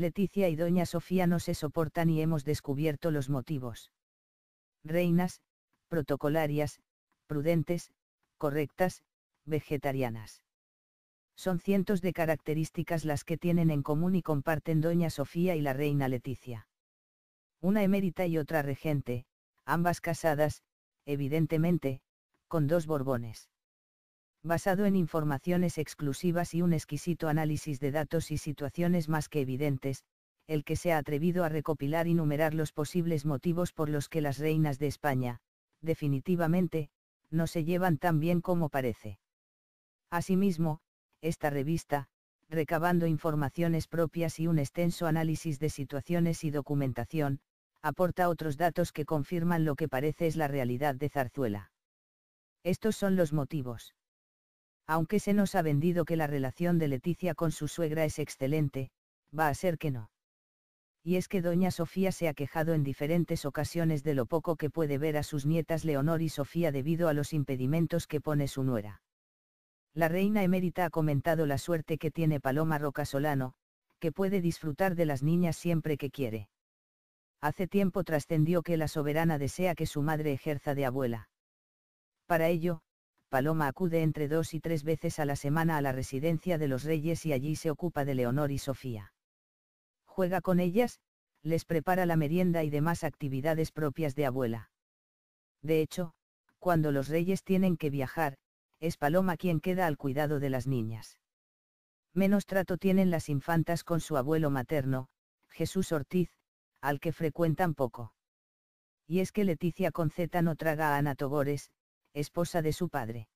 Leticia y doña Sofía no se soportan y hemos descubierto los motivos. Reinas, protocolarias, prudentes, correctas, vegetarianas. Son cientos de características las que tienen en común y comparten doña Sofía y la reina Leticia. Una emérita y otra regente, ambas casadas, evidentemente, con dos borbones basado en informaciones exclusivas y un exquisito análisis de datos y situaciones más que evidentes, el que se ha atrevido a recopilar y numerar los posibles motivos por los que las reinas de España, definitivamente, no se llevan tan bien como parece. Asimismo, esta revista, recabando informaciones propias y un extenso análisis de situaciones y documentación, aporta otros datos que confirman lo que parece es la realidad de Zarzuela. Estos son los motivos aunque se nos ha vendido que la relación de Leticia con su suegra es excelente, va a ser que no. Y es que doña Sofía se ha quejado en diferentes ocasiones de lo poco que puede ver a sus nietas Leonor y Sofía debido a los impedimentos que pone su nuera. La reina emérita ha comentado la suerte que tiene Paloma Rocasolano, que puede disfrutar de las niñas siempre que quiere. Hace tiempo trascendió que la soberana desea que su madre ejerza de abuela. Para ello, Paloma acude entre dos y tres veces a la semana a la residencia de los reyes y allí se ocupa de Leonor y Sofía. Juega con ellas, les prepara la merienda y demás actividades propias de abuela. De hecho, cuando los reyes tienen que viajar, es Paloma quien queda al cuidado de las niñas. Menos trato tienen las infantas con su abuelo materno, Jesús Ortiz, al que frecuentan poco. Y es que Leticia Conceta no traga a Ana esposa de su padre.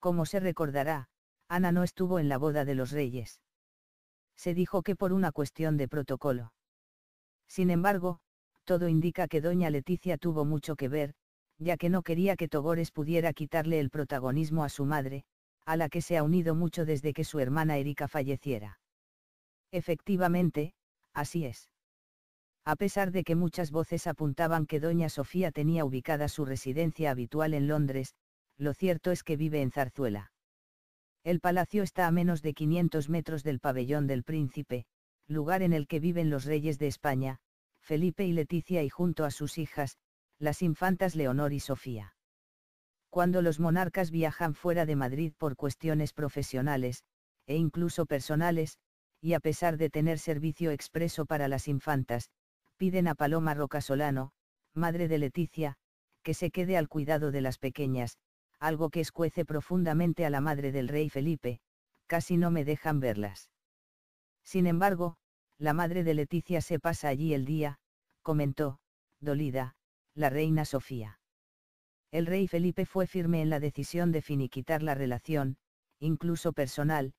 Como se recordará, Ana no estuvo en la boda de los reyes. Se dijo que por una cuestión de protocolo. Sin embargo, todo indica que doña Leticia tuvo mucho que ver, ya que no quería que Togores pudiera quitarle el protagonismo a su madre, a la que se ha unido mucho desde que su hermana Erika falleciera. Efectivamente, así es a pesar de que muchas voces apuntaban que doña Sofía tenía ubicada su residencia habitual en Londres, lo cierto es que vive en Zarzuela. El palacio está a menos de 500 metros del pabellón del príncipe, lugar en el que viven los reyes de España, Felipe y Leticia y junto a sus hijas, las infantas Leonor y Sofía. Cuando los monarcas viajan fuera de Madrid por cuestiones profesionales, e incluso personales, y a pesar de tener servicio expreso para las infantas, piden a Paloma Rocasolano, madre de Leticia, que se quede al cuidado de las pequeñas, algo que escuece profundamente a la madre del rey Felipe, casi no me dejan verlas. Sin embargo, la madre de Leticia se pasa allí el día, comentó, dolida, la reina Sofía. El rey Felipe fue firme en la decisión de finiquitar la relación, incluso personal,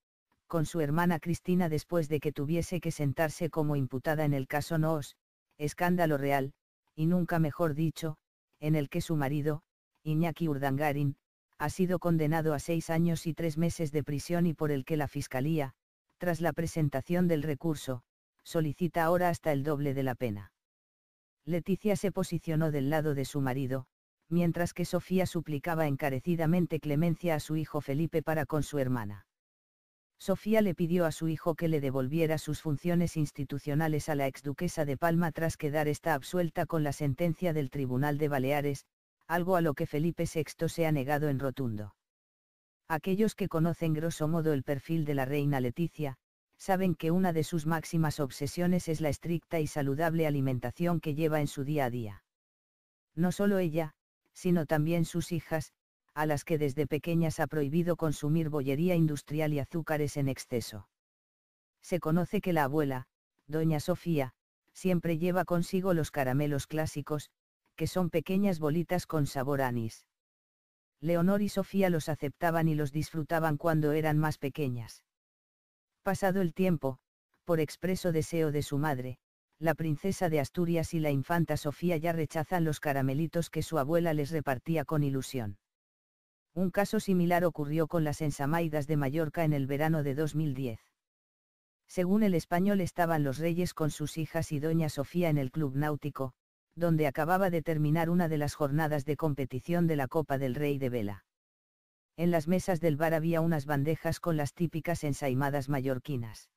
con su hermana Cristina después de que tuviese que sentarse como imputada en el caso Noos, escándalo real, y nunca mejor dicho, en el que su marido, Iñaki Urdangarin, ha sido condenado a seis años y tres meses de prisión y por el que la Fiscalía, tras la presentación del recurso, solicita ahora hasta el doble de la pena. Leticia se posicionó del lado de su marido, mientras que Sofía suplicaba encarecidamente clemencia a su hijo Felipe para con su hermana. Sofía le pidió a su hijo que le devolviera sus funciones institucionales a la exduquesa de Palma tras quedar esta absuelta con la sentencia del Tribunal de Baleares, algo a lo que Felipe VI se ha negado en rotundo. Aquellos que conocen grosso modo el perfil de la reina Leticia, saben que una de sus máximas obsesiones es la estricta y saludable alimentación que lleva en su día a día. No solo ella, sino también sus hijas, a las que desde pequeñas ha prohibido consumir bollería industrial y azúcares en exceso. Se conoce que la abuela, doña Sofía, siempre lleva consigo los caramelos clásicos, que son pequeñas bolitas con sabor anís. Leonor y Sofía los aceptaban y los disfrutaban cuando eran más pequeñas. Pasado el tiempo, por expreso deseo de su madre, la princesa de Asturias y la infanta Sofía ya rechazan los caramelitos que su abuela les repartía con ilusión. Un caso similar ocurrió con las ensamaidas de Mallorca en el verano de 2010. Según el español estaban los reyes con sus hijas y doña Sofía en el club náutico, donde acababa de terminar una de las jornadas de competición de la Copa del Rey de Vela. En las mesas del bar había unas bandejas con las típicas ensaimadas mallorquinas.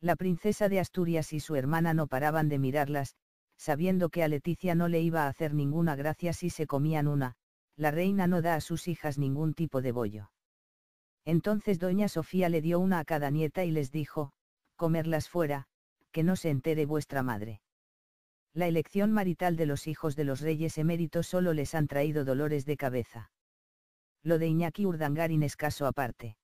La princesa de Asturias y su hermana no paraban de mirarlas, sabiendo que a Leticia no le iba a hacer ninguna gracia si se comían una, la reina no da a sus hijas ningún tipo de bollo. Entonces doña Sofía le dio una a cada nieta y les dijo, comerlas fuera, que no se entere vuestra madre. La elección marital de los hijos de los reyes eméritos solo les han traído dolores de cabeza. Lo de Iñaki Urdangarin es caso aparte.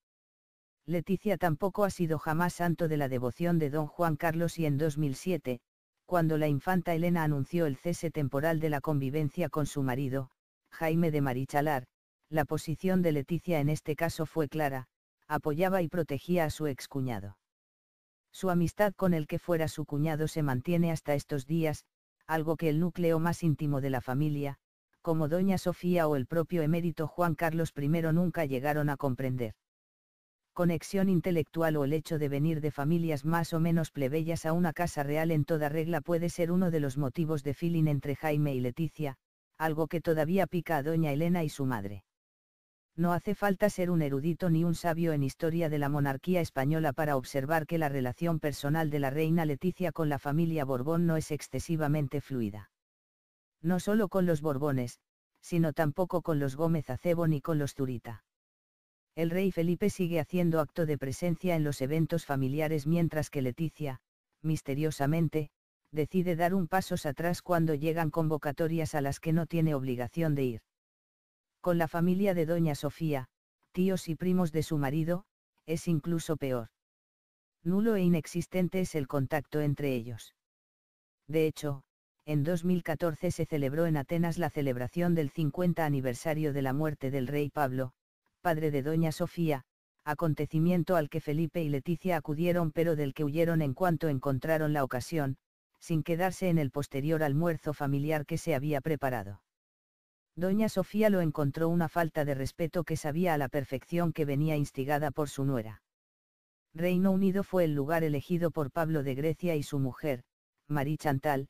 Leticia tampoco ha sido jamás santo de la devoción de don Juan Carlos y en 2007, cuando la infanta Elena anunció el cese temporal de la convivencia con su marido, Jaime de Marichalar, la posición de Leticia en este caso fue clara, apoyaba y protegía a su excuñado. Su amistad con el que fuera su cuñado se mantiene hasta estos días, algo que el núcleo más íntimo de la familia, como doña Sofía o el propio emérito Juan Carlos I nunca llegaron a comprender. Conexión intelectual o el hecho de venir de familias más o menos plebeyas a una casa real en toda regla puede ser uno de los motivos de feeling entre Jaime y Leticia, algo que todavía pica a doña Elena y su madre. No hace falta ser un erudito ni un sabio en historia de la monarquía española para observar que la relación personal de la reina Leticia con la familia Borbón no es excesivamente fluida. No solo con los Borbones, sino tampoco con los Gómez Acebo ni con los Zurita. El rey Felipe sigue haciendo acto de presencia en los eventos familiares mientras que Leticia, misteriosamente, decide dar un paso atrás cuando llegan convocatorias a las que no tiene obligación de ir. Con la familia de doña Sofía, tíos y primos de su marido, es incluso peor. Nulo e inexistente es el contacto entre ellos. De hecho, en 2014 se celebró en Atenas la celebración del 50 aniversario de la muerte del rey Pablo, padre de doña Sofía, acontecimiento al que Felipe y Leticia acudieron pero del que huyeron en cuanto encontraron la ocasión, sin quedarse en el posterior almuerzo familiar que se había preparado. Doña Sofía lo encontró una falta de respeto que sabía a la perfección que venía instigada por su nuera. Reino Unido fue el lugar elegido por Pablo de Grecia y su mujer, Marie Chantal,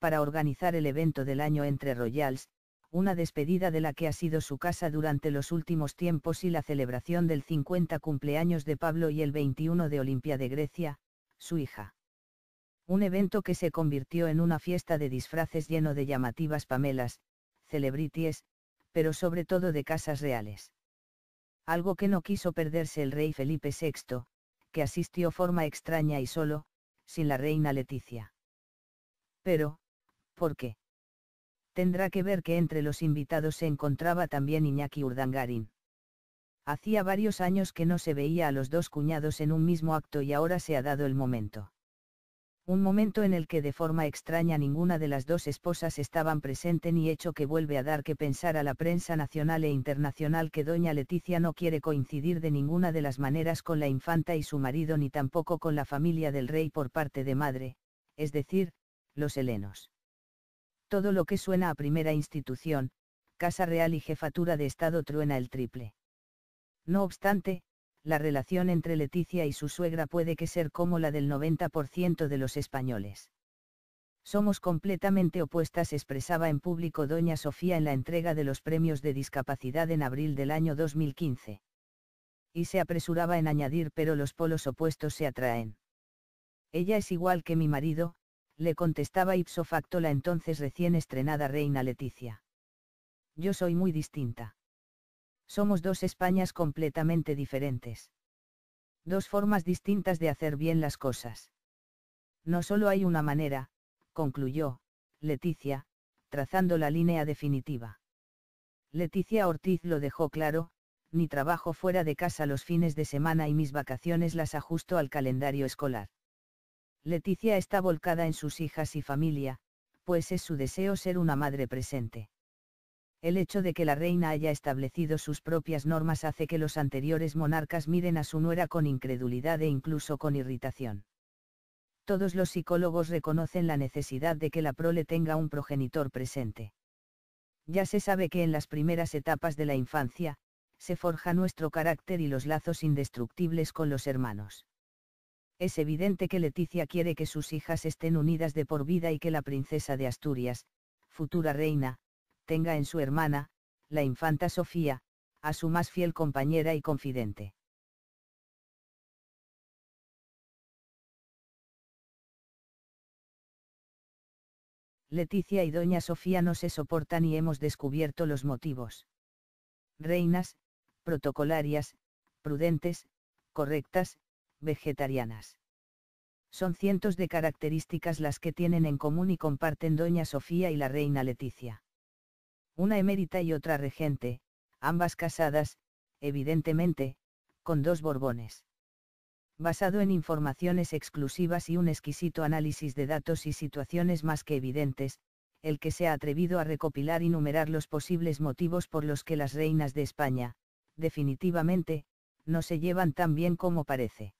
para organizar el evento del año entre Royals, una despedida de la que ha sido su casa durante los últimos tiempos y la celebración del 50 cumpleaños de Pablo y el 21 de Olimpia de Grecia, su hija un evento que se convirtió en una fiesta de disfraces lleno de llamativas pamelas, celebrities, pero sobre todo de casas reales. Algo que no quiso perderse el rey Felipe VI, que asistió forma extraña y solo, sin la reina Leticia. Pero, ¿por qué? Tendrá que ver que entre los invitados se encontraba también Iñaki Urdangarin. Hacía varios años que no se veía a los dos cuñados en un mismo acto y ahora se ha dado el momento un momento en el que de forma extraña ninguna de las dos esposas estaban presente ni hecho que vuelve a dar que pensar a la prensa nacional e internacional que doña Leticia no quiere coincidir de ninguna de las maneras con la infanta y su marido ni tampoco con la familia del rey por parte de madre, es decir, los helenos. Todo lo que suena a primera institución, casa real y jefatura de Estado truena el triple. No obstante, la relación entre Leticia y su suegra puede que ser como la del 90% de los españoles. Somos completamente opuestas, expresaba en público doña Sofía en la entrega de los premios de discapacidad en abril del año 2015. Y se apresuraba en añadir, pero los polos opuestos se atraen. Ella es igual que mi marido, le contestaba ipso facto la entonces recién estrenada reina Leticia. Yo soy muy distinta. Somos dos Españas completamente diferentes. Dos formas distintas de hacer bien las cosas. No solo hay una manera, concluyó, Leticia, trazando la línea definitiva. Leticia Ortiz lo dejó claro, ni trabajo fuera de casa los fines de semana y mis vacaciones las ajusto al calendario escolar. Leticia está volcada en sus hijas y familia, pues es su deseo ser una madre presente. El hecho de que la reina haya establecido sus propias normas hace que los anteriores monarcas miren a su nuera con incredulidad e incluso con irritación. Todos los psicólogos reconocen la necesidad de que la prole tenga un progenitor presente. Ya se sabe que en las primeras etapas de la infancia, se forja nuestro carácter y los lazos indestructibles con los hermanos. Es evidente que Leticia quiere que sus hijas estén unidas de por vida y que la princesa de Asturias, futura reina, tenga en su hermana, la infanta Sofía, a su más fiel compañera y confidente. Leticia y doña Sofía no se soportan y hemos descubierto los motivos. Reinas, protocolarias, prudentes, correctas, vegetarianas. Son cientos de características las que tienen en común y comparten doña Sofía y la reina Leticia una emérita y otra regente, ambas casadas, evidentemente, con dos Borbones. Basado en informaciones exclusivas y un exquisito análisis de datos y situaciones más que evidentes, el que se ha atrevido a recopilar y numerar los posibles motivos por los que las reinas de España, definitivamente, no se llevan tan bien como parece.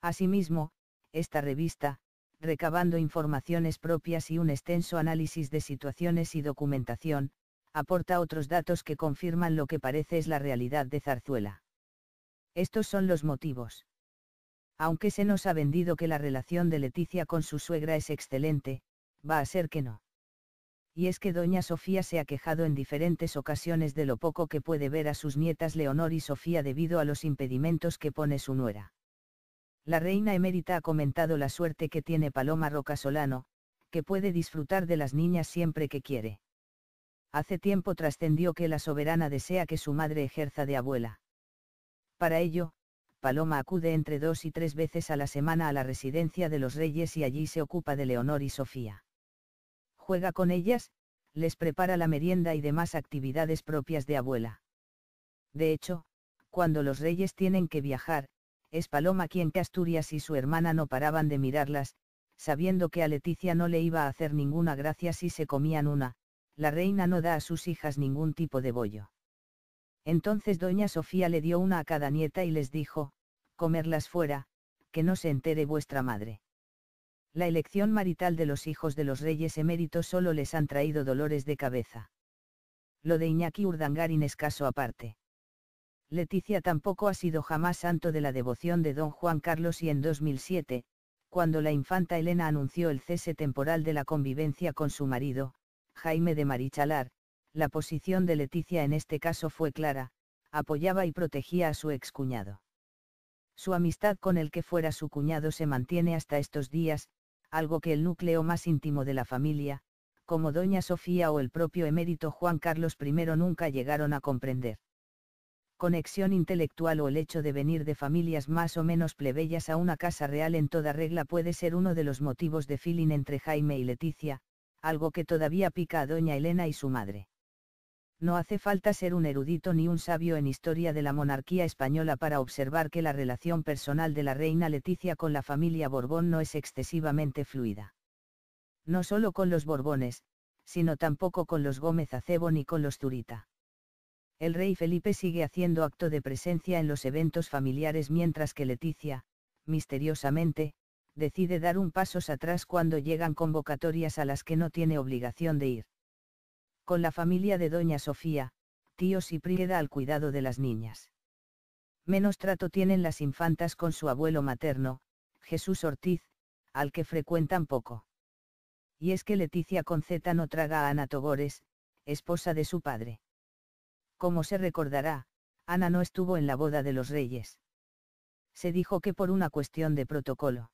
Asimismo, esta revista, recabando informaciones propias y un extenso análisis de situaciones y documentación, aporta otros datos que confirman lo que parece es la realidad de Zarzuela. Estos son los motivos. Aunque se nos ha vendido que la relación de Leticia con su suegra es excelente, va a ser que no. Y es que doña Sofía se ha quejado en diferentes ocasiones de lo poco que puede ver a sus nietas Leonor y Sofía debido a los impedimentos que pone su nuera. La reina emérita ha comentado la suerte que tiene Paloma Rocasolano, que puede disfrutar de las niñas siempre que quiere hace tiempo trascendió que la soberana desea que su madre ejerza de abuela. Para ello, Paloma acude entre dos y tres veces a la semana a la residencia de los reyes y allí se ocupa de Leonor y Sofía. Juega con ellas, les prepara la merienda y demás actividades propias de abuela. De hecho, cuando los reyes tienen que viajar, es Paloma quien que Asturias y su hermana no paraban de mirarlas, sabiendo que a Leticia no le iba a hacer ninguna gracia si se comían una, la reina no da a sus hijas ningún tipo de bollo. Entonces doña Sofía le dio una a cada nieta y les dijo, comerlas fuera, que no se entere vuestra madre. La elección marital de los hijos de los reyes eméritos solo les han traído dolores de cabeza. Lo de Iñaki Urdangarin es caso aparte. Leticia tampoco ha sido jamás santo de la devoción de don Juan Carlos y en 2007, cuando la infanta Elena anunció el cese temporal de la convivencia con su marido, Jaime de Marichalar, la posición de Leticia en este caso fue clara, apoyaba y protegía a su excuñado. Su amistad con el que fuera su cuñado se mantiene hasta estos días, algo que el núcleo más íntimo de la familia, como doña Sofía o el propio emérito Juan Carlos I nunca llegaron a comprender. Conexión intelectual o el hecho de venir de familias más o menos plebeyas a una casa real en toda regla puede ser uno de los motivos de feeling entre Jaime y Leticia, algo que todavía pica a doña Elena y su madre. No hace falta ser un erudito ni un sabio en historia de la monarquía española para observar que la relación personal de la reina Leticia con la familia Borbón no es excesivamente fluida. No solo con los Borbones, sino tampoco con los Gómez Acebo ni con los Zurita. El rey Felipe sigue haciendo acto de presencia en los eventos familiares mientras que Leticia, misteriosamente, decide dar un paso atrás cuando llegan convocatorias a las que no tiene obligación de ir. Con la familia de doña Sofía, tíos y prieda al cuidado de las niñas. Menos trato tienen las infantas con su abuelo materno, Jesús Ortiz, al que frecuentan poco. Y es que Leticia Conceta no traga a Ana Togores, esposa de su padre. Como se recordará, Ana no estuvo en la boda de los reyes. Se dijo que por una cuestión de protocolo.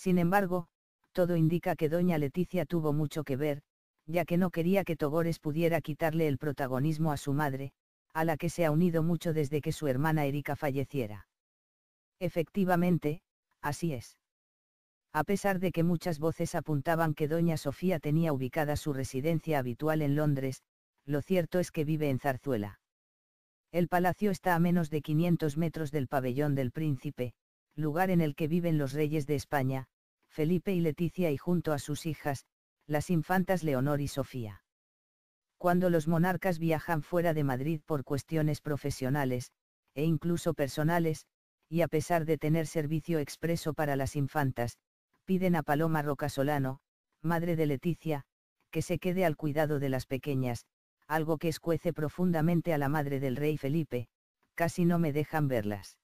Sin embargo, todo indica que doña Leticia tuvo mucho que ver, ya que no quería que Togores pudiera quitarle el protagonismo a su madre, a la que se ha unido mucho desde que su hermana Erika falleciera. Efectivamente, así es. A pesar de que muchas voces apuntaban que doña Sofía tenía ubicada su residencia habitual en Londres, lo cierto es que vive en Zarzuela. El palacio está a menos de 500 metros del pabellón del príncipe, lugar en el que viven los reyes de España, Felipe y Leticia y junto a sus hijas, las infantas Leonor y Sofía. Cuando los monarcas viajan fuera de Madrid por cuestiones profesionales, e incluso personales, y a pesar de tener servicio expreso para las infantas, piden a Paloma Rocasolano, madre de Leticia, que se quede al cuidado de las pequeñas, algo que escuece profundamente a la madre del rey Felipe, casi no me dejan verlas.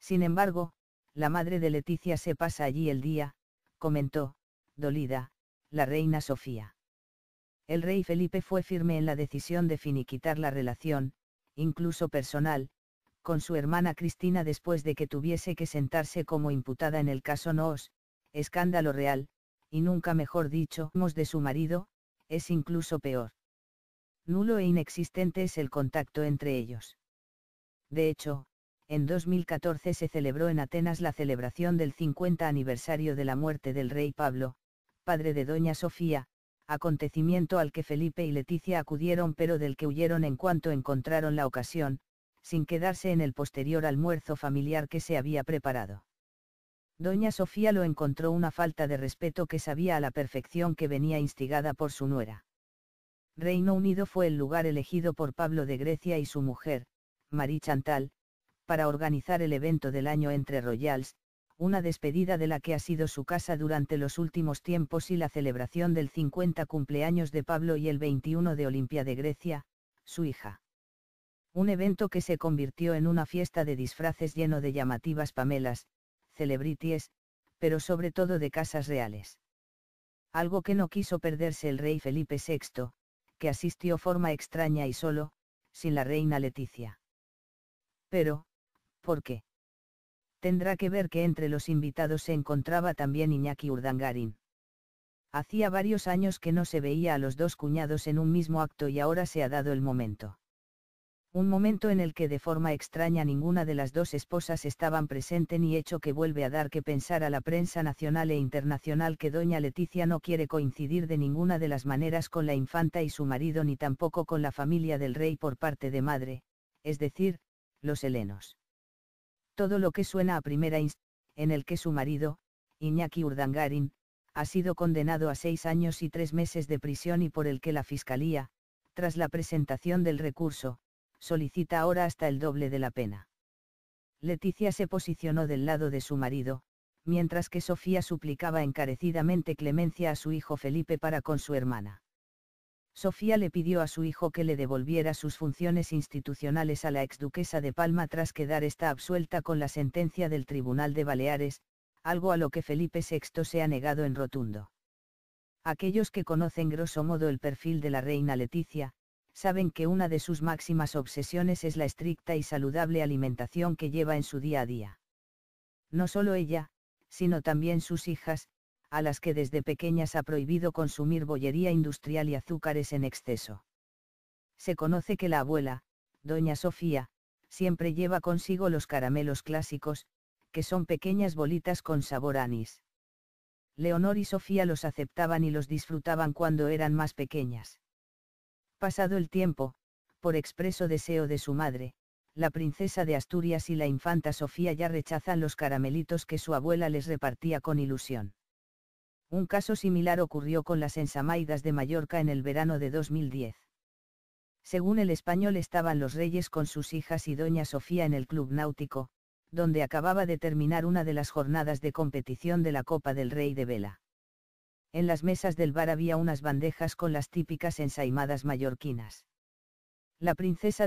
Sin embargo, la madre de Leticia se pasa allí el día, comentó, dolida, la reina Sofía. El rey Felipe fue firme en la decisión de finiquitar la relación, incluso personal, con su hermana Cristina después de que tuviese que sentarse como imputada en el caso Noos, escándalo real, y nunca mejor dicho, de su marido, es incluso peor. Nulo e inexistente es el contacto entre ellos. De hecho, en 2014 se celebró en Atenas la celebración del 50 aniversario de la muerte del rey Pablo, padre de doña Sofía, acontecimiento al que Felipe y Leticia acudieron pero del que huyeron en cuanto encontraron la ocasión, sin quedarse en el posterior almuerzo familiar que se había preparado. Doña Sofía lo encontró una falta de respeto que sabía a la perfección que venía instigada por su nuera. Reino Unido fue el lugar elegido por Pablo de Grecia y su mujer, Marie Chantal, para organizar el evento del año entre Royals, una despedida de la que ha sido su casa durante los últimos tiempos y la celebración del 50 cumpleaños de Pablo y el 21 de Olimpia de Grecia, su hija. Un evento que se convirtió en una fiesta de disfraces lleno de llamativas pamelas, celebrities, pero sobre todo de casas reales. Algo que no quiso perderse el rey Felipe VI, que asistió forma extraña y solo, sin la reina Leticia. Pero, qué? Tendrá que ver que entre los invitados se encontraba también Iñaki Urdangarin. Hacía varios años que no se veía a los dos cuñados en un mismo acto y ahora se ha dado el momento. Un momento en el que de forma extraña ninguna de las dos esposas estaban presente ni hecho que vuelve a dar que pensar a la prensa nacional e internacional que doña Leticia no quiere coincidir de ninguna de las maneras con la infanta y su marido ni tampoco con la familia del rey por parte de madre, es decir, los helenos. Todo lo que suena a primera inst, en el que su marido, Iñaki Urdangarin, ha sido condenado a seis años y tres meses de prisión y por el que la Fiscalía, tras la presentación del recurso, solicita ahora hasta el doble de la pena. Leticia se posicionó del lado de su marido, mientras que Sofía suplicaba encarecidamente clemencia a su hijo Felipe para con su hermana. Sofía le pidió a su hijo que le devolviera sus funciones institucionales a la exduquesa de Palma tras quedar esta absuelta con la sentencia del Tribunal de Baleares, algo a lo que Felipe VI se ha negado en rotundo. Aquellos que conocen grosso modo el perfil de la reina Leticia, saben que una de sus máximas obsesiones es la estricta y saludable alimentación que lleva en su día a día. No solo ella, sino también sus hijas, a las que desde pequeñas ha prohibido consumir bollería industrial y azúcares en exceso. Se conoce que la abuela, doña Sofía, siempre lleva consigo los caramelos clásicos, que son pequeñas bolitas con sabor anís. Leonor y Sofía los aceptaban y los disfrutaban cuando eran más pequeñas. Pasado el tiempo, por expreso deseo de su madre, la princesa de Asturias y la infanta Sofía ya rechazan los caramelitos que su abuela les repartía con ilusión. Un caso similar ocurrió con las ensamaidas de Mallorca en el verano de 2010. Según el español estaban los reyes con sus hijas y doña Sofía en el club náutico, donde acababa de terminar una de las jornadas de competición de la Copa del Rey de Vela. En las mesas del bar había unas bandejas con las típicas ensaimadas mallorquinas. La princesa de